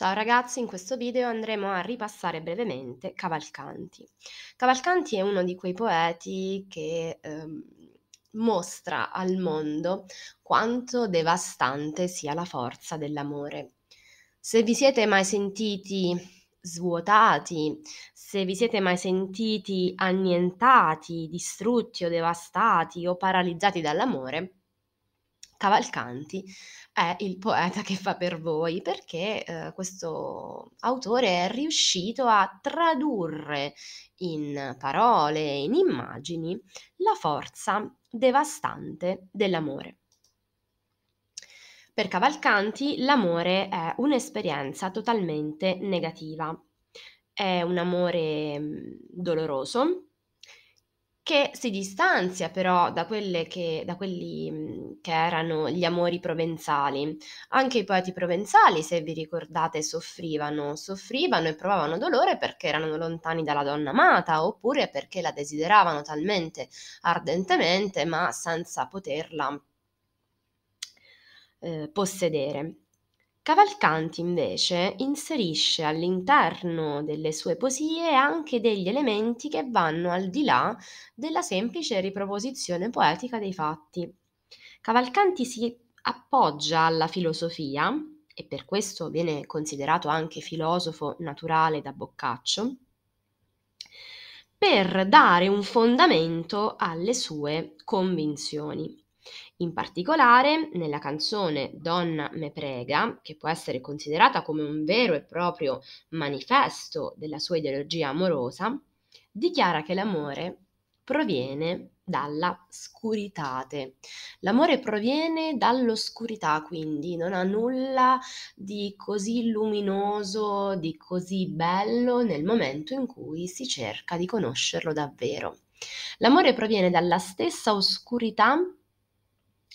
Ciao ragazzi, in questo video andremo a ripassare brevemente Cavalcanti. Cavalcanti è uno di quei poeti che ehm, mostra al mondo quanto devastante sia la forza dell'amore. Se vi siete mai sentiti svuotati, se vi siete mai sentiti annientati, distrutti o devastati o paralizzati dall'amore, Cavalcanti è il poeta che fa per voi, perché eh, questo autore è riuscito a tradurre in parole, in immagini, la forza devastante dell'amore. Per Cavalcanti l'amore è un'esperienza totalmente negativa. È un amore mm, doloroso, che si distanzia però da, che, da, quelli mhmm, che erano gli amori provenzali. Anche i poeti provenzali, se vi ricordate, soffrivano, soffrivano e provavano dolore perché erano lontani dalla donna amata oppure perché la desideravano talmente ardentemente ma senza poterla eh, possedere. Cavalcanti invece inserisce all'interno delle sue poesie anche degli elementi che vanno al di là della semplice riproposizione poetica dei fatti. Cavalcanti si appoggia alla filosofia, e per questo viene considerato anche filosofo naturale da Boccaccio, per dare un fondamento alle sue convinzioni. In particolare, nella canzone Donna me prega, che può essere considerata come un vero e proprio manifesto della sua ideologia amorosa, dichiara che l'amore proviene dalla scuritate. L'amore proviene dall'oscurità, quindi non ha nulla di così luminoso, di così bello nel momento in cui si cerca di conoscerlo davvero. L'amore proviene dalla stessa oscurità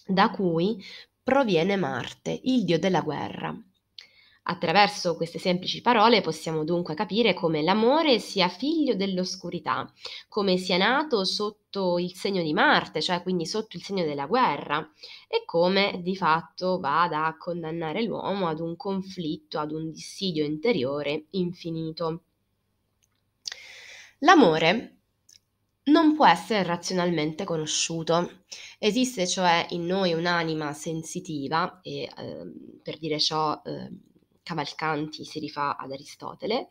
da cui proviene Marte, il dio della guerra. Attraverso queste semplici parole possiamo dunque capire come l'amore sia figlio dell'oscurità, come sia nato sotto il segno di Marte, cioè quindi sotto il segno della guerra, e come di fatto vada a condannare l'uomo ad un conflitto, ad un dissidio interiore infinito. L'amore non può essere razionalmente conosciuto. Esiste cioè in noi un'anima sensitiva e ehm, per dire ciò ehm, Cavalcanti si rifà ad Aristotele.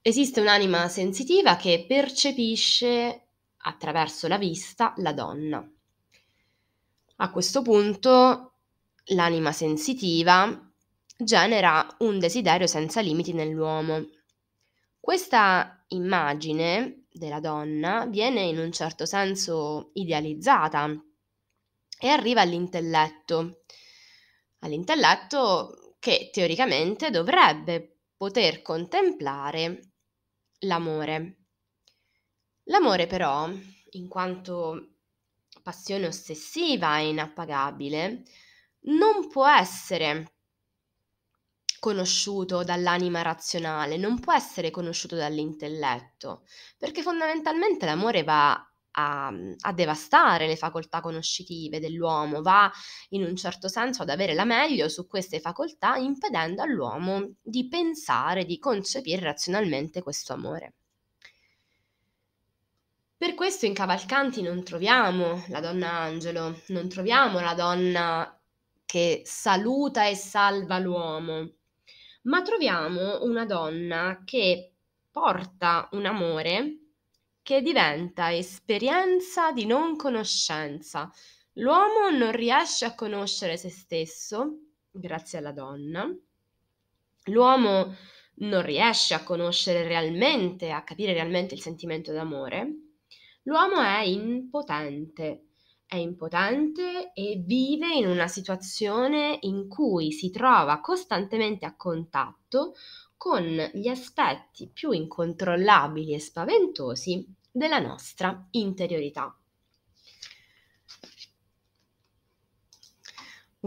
Esiste un'anima sensitiva che percepisce attraverso la vista la donna. A questo punto l'anima sensitiva genera un desiderio senza limiti nell'uomo questa immagine della donna viene in un certo senso idealizzata e arriva all'intelletto, all'intelletto che teoricamente dovrebbe poter contemplare l'amore. L'amore però, in quanto passione ossessiva e inappagabile, non può essere conosciuto dall'anima razionale, non può essere conosciuto dall'intelletto, perché fondamentalmente l'amore va a, a, devastare le facoltà conoscitive dell'uomo, va in un certo senso ad avere la meglio su queste facoltà, impedendo all'uomo di pensare, di concepire razionalmente questo amore. Per questo in Cavalcanti non troviamo la donna angelo, non troviamo la donna che saluta e salva l'uomo, ma troviamo una donna che porta un amore che diventa esperienza di non conoscenza. L'uomo non riesce a conoscere se stesso grazie alla donna. L'uomo non riesce a conoscere realmente, a capire realmente il sentimento d'amore. L'uomo è impotente è impotente e vive in una situazione in cui si trova costantemente a contatto con gli aspetti più incontrollabili e spaventosi della nostra interiorità.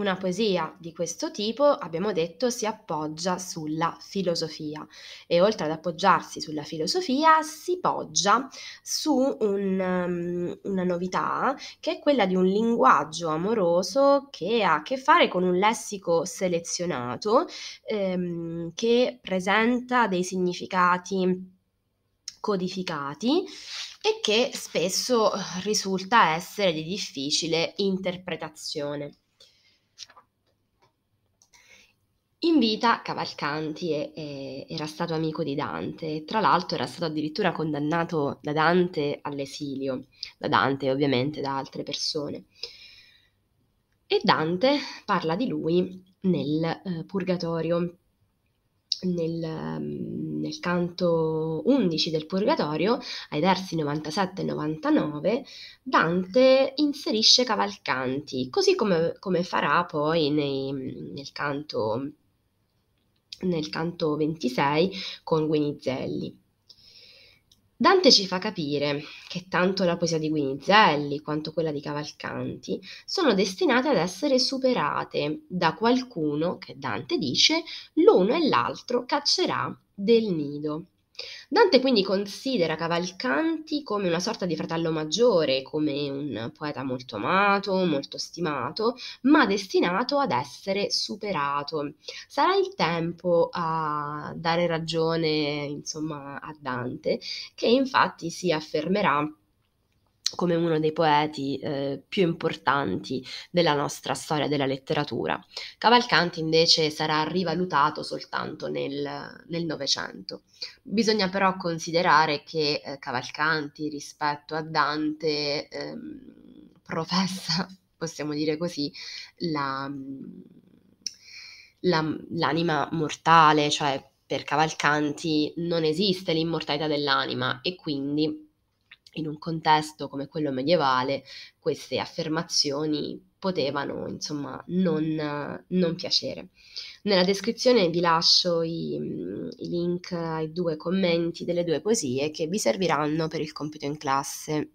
Una poesia di questo tipo, abbiamo detto, si appoggia sulla filosofia e oltre ad appoggiarsi sulla filosofia si poggia su un, um, una novità che è quella di un linguaggio amoroso che ha a che fare con un lessico selezionato ehm, che presenta dei significati codificati e che spesso risulta essere di difficile interpretazione. In vita Cavalcanti è, è, era stato amico di Dante, tra l'altro era stato addirittura condannato da Dante all'esilio, da Dante ovviamente da altre persone. E Dante parla di lui nel eh, Purgatorio, nel, mm, nel, canto 11 del Purgatorio, ai versi 97 e 99, Dante inserisce Cavalcanti, così come, come farà poi nei, nel canto nel canto 26 con Guinizelli. Dante ci fa capire che tanto la poesia di Guinizelli quanto quella di Cavalcanti sono destinate ad essere superate da qualcuno che Dante dice l'uno e l'altro caccerà del nido. Dante quindi considera Cavalcanti come una sorta di fratello maggiore, come un poeta molto amato, molto stimato, ma destinato ad essere superato. Sarà il tempo a dare ragione, insomma, a Dante, che infatti si affermerà come uno dei poeti eh, più importanti della nostra storia della letteratura. Cavalcanti invece sarà rivalutato soltanto nel Novecento. Bisogna però considerare che eh, Cavalcanti rispetto a Dante ehm, professa, possiamo dire così, la, la, l'anima mortale, cioè per Cavalcanti non esiste l'immortalità dell'anima e quindi in un contesto come quello medievale queste affermazioni potevano insomma non, non piacere. Nella descrizione vi lascio i, i, link ai due commenti delle due poesie che vi serviranno per il compito in classe.